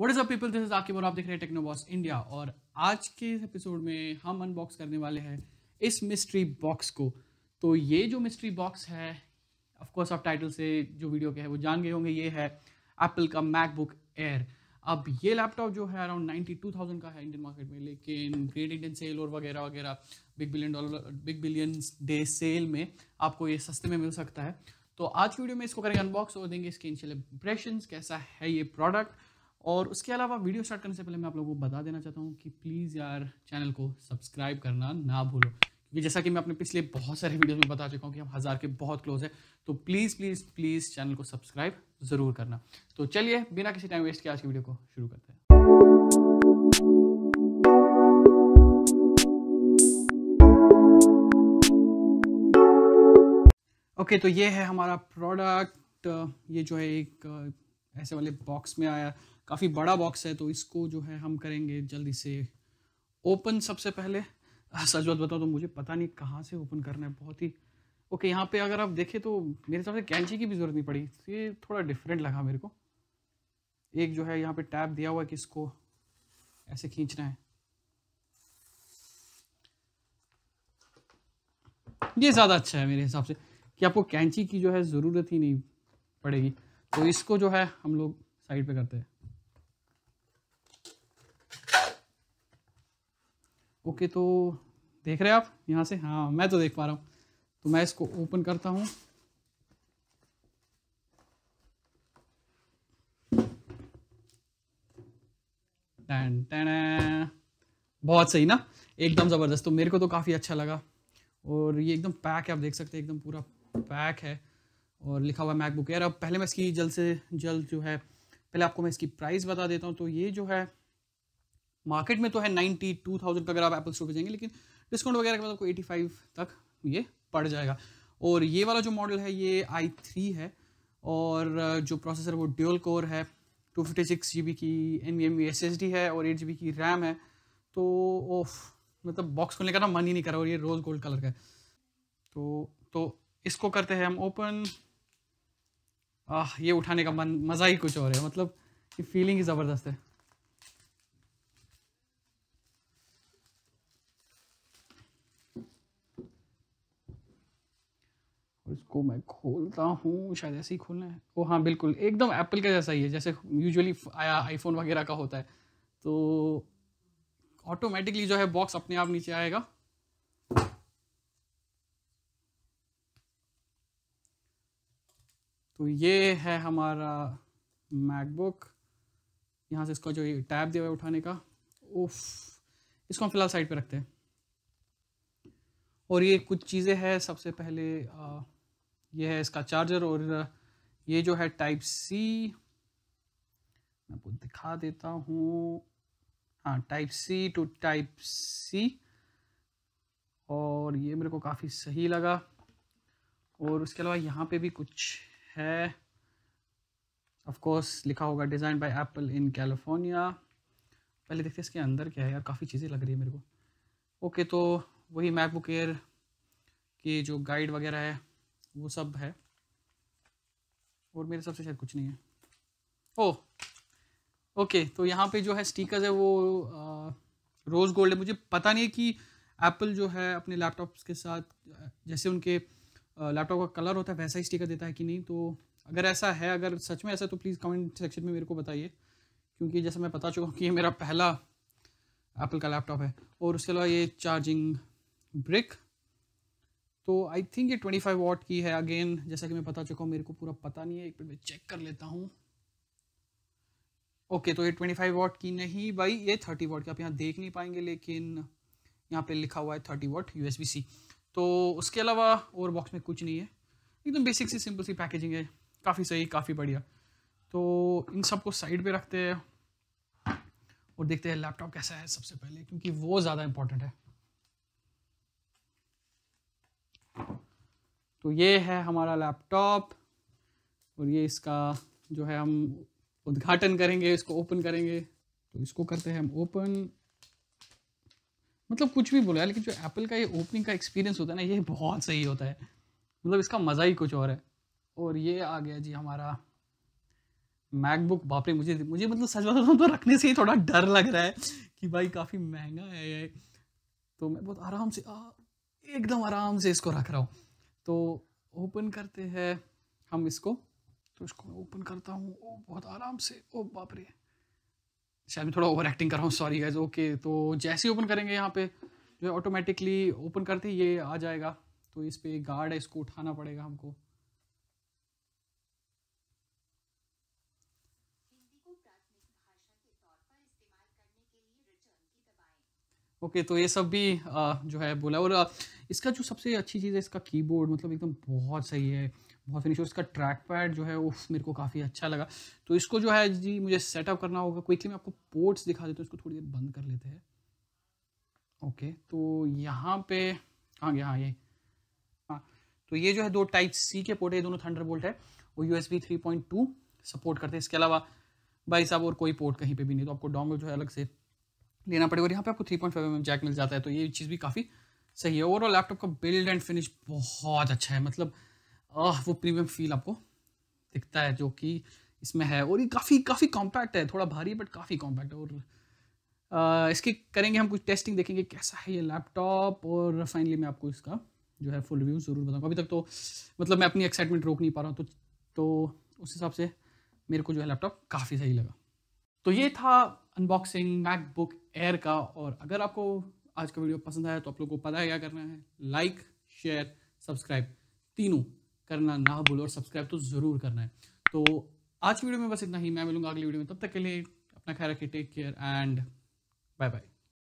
what is up people this is Aqib और आप देख रहे हैं टेक्नोबॉस इंडिया और आज के इस एपिसोड में हम अनबॉक्स करने वाले हैं इस मिस्ट्री बॉक्स को तो ये जो मिस्ट्री बॉक्स है कोर्स आप टाइटल से जो वीडियो के है वो जान गए होंगे ये है एप्पल का मैकबुक एयर अब ये लैपटॉप जो है अराउंड नाइन्टी टू थाउजेंड का है इंडियन मार्केट में लेकिन ग्रेट इंडियन सेल और वगैरह वगैरह big billion dollar big billion day sale में आपको ये सस्ते में मिल सकता है तो आज की वीडियो में इसको करेंगे अनबॉक्स और देंगे इसके इनिशियल इंप्रेशन कैसा है ये प्रोडक्ट और उसके अलावा वीडियो स्टार्ट करने से पहले मैं आप लोगों को बता देना चाहता हूँ कि प्लीज़ यार चैनल को सब्सक्राइब करना ना भूलो क्योंकि जैसा कि मैं अपने पिछले बहुत सारे वीडियोस में बता चुका हूँ कि हम हज़ार के बहुत क्लोज है तो प्लीज़ प्लीज़ प्लीज़ चैनल को सब्सक्राइब ज़रूर करना तो चलिए बिना किसी टाइम वेस्ट के आज की वीडियो को शुरू करते हैं ओके okay, तो ये है हमारा प्रोडक्ट ये जो है एक ऐसे वाले बॉक्स में आया काफ़ी बड़ा बॉक्स है तो इसको जो है हम करेंगे जल्दी से ओपन सबसे पहले सच बात बताओ तो मुझे पता नहीं कहाँ से ओपन करना है बहुत ही ओके यहाँ पे अगर आप देखें तो मेरे हिसाब से कैंची की भी ज़रूरत नहीं पड़ी ये थोड़ा डिफरेंट लगा मेरे को एक जो है यहाँ पे टैप दिया हुआ है कि इसको ऐसे खींचना है ये ज़्यादा अच्छा है मेरे हिसाब से कि आपको कैंची की जो है ज़रूरत ही नहीं पड़ेगी तो इसको जो है हम लोग साइड पे करते हैं ओके तो देख रहे हैं आप यहाँ से हाँ मैं तो देख पा रहा हूँ तो मैं इसको ओपन करता हूँ टैन टैन बहुत सही ना एकदम ज़बरदस्त तो मेरे को तो काफ़ी अच्छा लगा और ये एकदम पैक है आप देख सकते हैं एकदम पूरा पैक है और लिखा हुआ मैकबुक एयर अब पहले मैं इसकी जल्द से जल्द जो है पहले आपको मैं इसकी प्राइस बता देता हूँ तो ये जो है मार्केट में तो है नाइन्टी टू थाउजेंड का अगर आप एप्पल स्टोर पर जाएंगे लेकिन डिस्काउंट वगैरह के बाद आपको एटी फाइव तक ये पड़ जाएगा और ये वाला जो मॉडल है ये आई थ्री है और जो प्रोसेसर वो ड्यूल कोर है two fifty six G B की N M S S D है और एट जी बी की रैम है तो ओफ मतलब बॉक्स खोलने का ना मन ही नहीं करा और ये रोज़ गोल्ड कलर का है तो तो इसको करते हैं हम ओपन आह ये उठाने का मन मज़ा ही कुछ और है मतलब ये फीलिंग ही ज़बरदस्त है इसको मैं खोलता हूँ शायद ऐसे ही खोलना है ओ हाँ बिल्कुल एकदम एप्पल का जैसा ही है जैसे यूजुअली आया आईफोन वगैरह का होता है तो ऑटोमेटिकली जो है बॉक्स अपने आप नीचे आएगा तो ये है हमारा मैकबुक यहाँ से इसका जो टैब दिया है उठाने का उफ इसको हम फिलहाल साइड पे रखते हैं और ये कुछ चीज़ें हैं सबसे पहले आ, ये है इसका चार्जर और ये जो है टाइप सी मैं आपको दिखा देता हूँ हाँ type C to type C और ये मेरे को काफ़ी सही लगा और उसके अलावा यहाँ पे भी कुछ है ऑफ कोर्स लिखा होगा design by Apple in California पहले देखते हैं इसके अंदर क्या है यार काफ़ी चीज़ें लग रही है मेरे को ओके तो वही मैकबुक एयर की जो गाइड वगैरह है वो सब है और मेरे सबसे शायद कुछ नहीं है ओ ओके तो यहाँ पे जो है स्टिकर्स है वो आ, रोज़ गोल्ड है मुझे पता नहीं है कि एप्पल जो है अपने लैपटॉप्स के साथ जैसे उनके लैपटॉप का कलर होता है वैसा ही स्टिकर देता है कि नहीं तो अगर ऐसा है अगर सच में ऐसा है तो प्लीज़ कमेंट सेक्शन में मेरे को बताइए क्योंकि जैसा मैं बता चुका हूँ कि ये मेरा पहला एप्पल का लैपटॉप है और उसके अलावा ये चार्जिंग ब्रिक तो आई थिंक ये 25 वॉट की है अगेन जैसा कि मैं पता चुका हूँ मेरे को पूरा पता नहीं है एक मिनट मैं चेक कर लेता हूँ ओके okay, तो ये 25 वॉट की नहीं भाई ये 30 वॉट की आप यहाँ देख नहीं पाएंगे लेकिन यहाँ पे लिखा हुआ है 30 वॉट यू सी तो उसके अलावा और बॉक्स में कुछ नहीं है एकदम बेसिक सी सिंपल सी पैकेजिंग है काफ़ी सही काफ़ी बढ़िया तो इन सबको साइड पर रखते हैं और देखते हैं लैपटॉप कैसा है सबसे पहले क्योंकि वो ज़्यादा इंपॉर्टेंट है तो ये है हमारा लैपटॉप और ये इसका जो है हम उद्घाटन करेंगे इसको ओपन करेंगे तो इसको करते हैं हम ओपन मतलब कुछ भी बोला लेकिन जो एप्पल का ये ओपनिंग का एक्सपीरियंस होता है ना ये बहुत सही होता है मतलब इसका मज़ा ही कुछ और है और ये आ गया जी हमारा मैकबुक बापरे मुझे मुझे मतलब सच बताऊँ तो रखने से ही थोड़ा डर लग रहा है कि भाई काफ़ी महंगा है ये तो मैं बहुत आराम से एकदम आराम से इसको रख रहा हूँ तो ओपन करते हैं हम इसको तो इसको मैं ओपन करता हूँ बहुत आराम से ओ बाप रे शायद मैं थोड़ा ओवर एक्टिंग कर रहा हूँ सॉरी गाइज ओके तो जैसे ही ओपन करेंगे यहाँ पे जो है ऑटोमेटिकली ओपन करते ही ये आ जाएगा तो इस पर गार्ड है इसको उठाना पड़ेगा हमको ओके तो ये सब भी जो है बोला और इसका जो सबसे अच्छी चीज़ है इसका कीबोर्ड मतलब एकदम बहुत सही है बहुत फिनिश और इसका ट्रैक पैड जो है वो मेरे को काफ़ी अच्छा लगा तो इसको जो है जी मुझे सेटअप करना होगा क्विकली मैं आपको पोर्ट्स दिखा देता हूँ इसको थोड़ी देर बंद कर लेते हैं ओके तो यहाँ पे हाँ गया हाँ ये हाँ तो ये जो है दो टाइप सी के पोर्ट है दोनों बोल्ट है वो यू एस सपोर्ट करते हैं इसके अलावा भाई साहब और कोई पोर्ट कहीं पे भी नहीं तो आपको डोंगल जो है अलग से लेना पड़ेगा और यहाँ पे आपको three point five M jack मिल जाता है तो ये चीज़ भी काफ़ी सही है ओवरऑल लैपटॉप का बिल्ड एंड फिनिश बहुत अच्छा है मतलब आह वो प्रीमियम फील आपको दिखता है जो कि इसमें है और ये काफ़ी काफ़ी कॉम्पैक्ट है थोड़ा भारी है बट काफ़ी कॉम्पैक्ट है और इसकी करेंगे हम कुछ टेस्टिंग देखेंगे कैसा है ये लैपटॉप और फाइनली मैं आपको इसका जो है फुल रिव्यू ज़रूर बताऊँगा अभी तक तो मतलब मैं अपनी एक्साइटमेंट रोक नहीं पा रहा हूँ तो, तो उस हिसाब से मेरे को जो है लैपटॉप काफ़ी सही लगा तो ये था अनबॉक्सिंग मैकबुक एयर का और अगर आपको आज का वीडियो पसंद आया तो आप लोगों को पता है क्या करना है लाइक शेयर सब्सक्राइब तीनों करना ना भूलो और सब्सक्राइब तो ज़रूर करना है तो आज की वीडियो में बस इतना ही मैं मिलूंगा अगली वीडियो में तब तक के लिए अपना ख्याल रखिए take care and bye bye